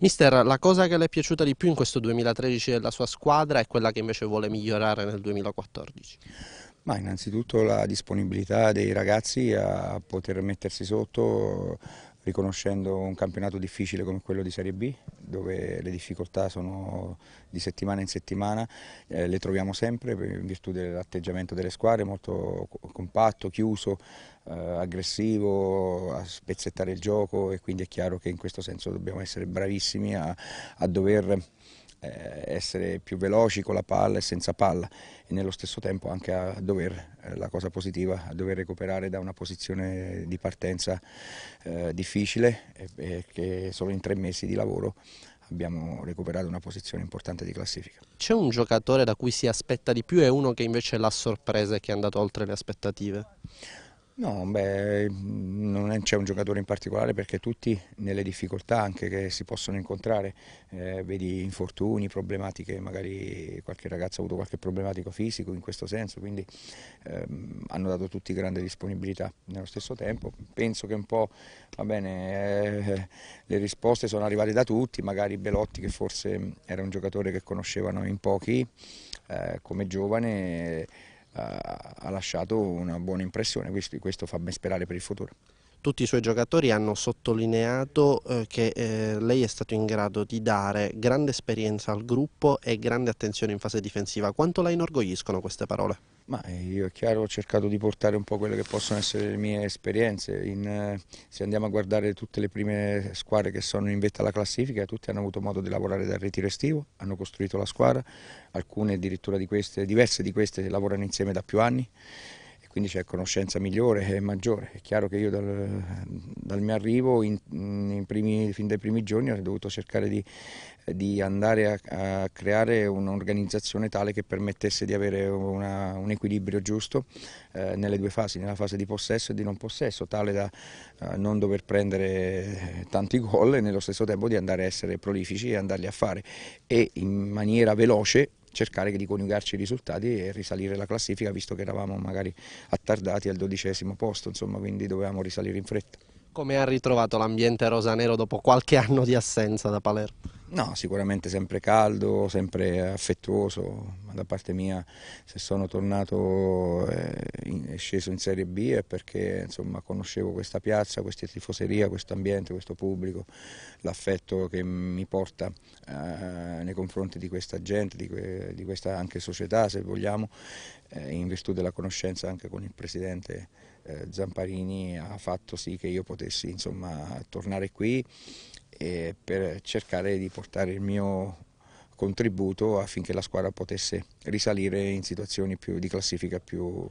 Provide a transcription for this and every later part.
Mister, la cosa che le è piaciuta di più in questo 2013 della sua squadra e quella che invece vuole migliorare nel 2014? Ma innanzitutto la disponibilità dei ragazzi a poter mettersi sotto, riconoscendo un campionato difficile come quello di Serie B, dove le difficoltà sono di settimana in settimana, eh, le troviamo sempre in virtù dell'atteggiamento delle squadre, molto compatto, chiuso, eh, aggressivo, a spezzettare il gioco e quindi è chiaro che in questo senso dobbiamo essere bravissimi a, a dover eh, essere più veloci con la palla e senza palla e nello stesso tempo anche a dover, eh, la cosa positiva, a dover recuperare da una posizione di partenza eh, difficile e, che solo in tre mesi di lavoro abbiamo recuperato una posizione importante di classifica. C'è un giocatore da cui si aspetta di più e uno che invece l'ha sorpresa e che è andato oltre le aspettative? No, beh, non c'è un giocatore in particolare perché tutti nelle difficoltà anche che si possono incontrare, eh, vedi infortuni, problematiche, magari qualche ragazzo ha avuto qualche problematico fisico in questo senso, quindi eh, hanno dato tutti grande disponibilità. Nello stesso tempo penso che un po' va bene, eh, le risposte sono arrivate da tutti, magari Belotti che forse era un giocatore che conoscevano in pochi eh, come giovane ha lasciato una buona impressione, questo, questo fa ben sperare per il futuro tutti i suoi giocatori hanno sottolineato eh, che eh, lei è stato in grado di dare grande esperienza al gruppo e grande attenzione in fase difensiva. Quanto la inorgogliscono queste parole? Ma eh, io è chiaro ho cercato di portare un po' quelle che possono essere le mie esperienze, in, eh, se andiamo a guardare tutte le prime squadre che sono in vetta alla classifica, tutte hanno avuto modo di lavorare dal ritiro estivo, hanno costruito la squadra, alcune addirittura di queste, diverse di queste lavorano insieme da più anni quindi c'è conoscenza migliore e maggiore. È chiaro che io dal, dal mio arrivo, in, in primi, fin dai primi giorni, ho dovuto cercare di, di andare a, a creare un'organizzazione tale che permettesse di avere una, un equilibrio giusto eh, nelle due fasi, nella fase di possesso e di non possesso, tale da eh, non dover prendere tanti gol e nello stesso tempo di andare a essere prolifici e andarli a fare e in maniera veloce cercare di coniugarci i risultati e risalire la classifica visto che eravamo magari attardati al dodicesimo posto, insomma, quindi dovevamo risalire in fretta. Come ha ritrovato l'ambiente rosanero dopo qualche anno di assenza da Palermo? No, sicuramente sempre caldo, sempre affettuoso, ma da parte mia se sono tornato e eh, sceso in Serie B è perché insomma, conoscevo questa piazza, questa tifoseria, questo ambiente, questo pubblico, l'affetto che mi porta eh, nei confronti di questa gente, di, que di, questa anche società se vogliamo, eh, in virtù della conoscenza anche con il Presidente eh, Zamparini ha fatto sì che io potessi insomma, tornare qui per cercare di portare il mio contributo affinché la squadra potesse risalire in situazioni più, di classifica più,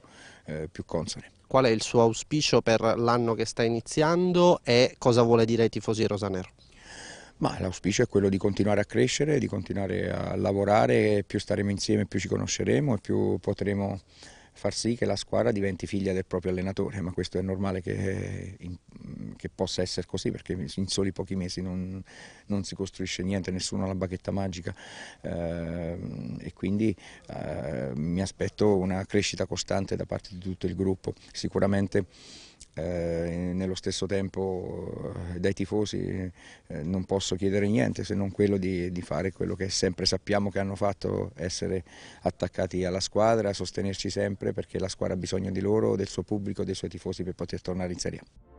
eh, più consone. Qual è il suo auspicio per l'anno che sta iniziando e cosa vuole dire ai tifosi rosanero? l'auspicio è quello di continuare a crescere, di continuare a lavorare, più staremo insieme più ci conosceremo e più potremo far sì che la squadra diventi figlia del proprio allenatore, ma questo è normale che eh, che possa essere così perché in soli pochi mesi non, non si costruisce niente, nessuno ha la bacchetta magica eh, e quindi eh, mi aspetto una crescita costante da parte di tutto il gruppo. Sicuramente eh, nello stesso tempo eh, dai tifosi eh, non posso chiedere niente se non quello di, di, fare quello che sempre sappiamo che hanno fatto, essere attaccati alla squadra, sostenerci sempre perché la squadra ha bisogno di loro, del suo pubblico, dei suoi tifosi per poter tornare in Serie A.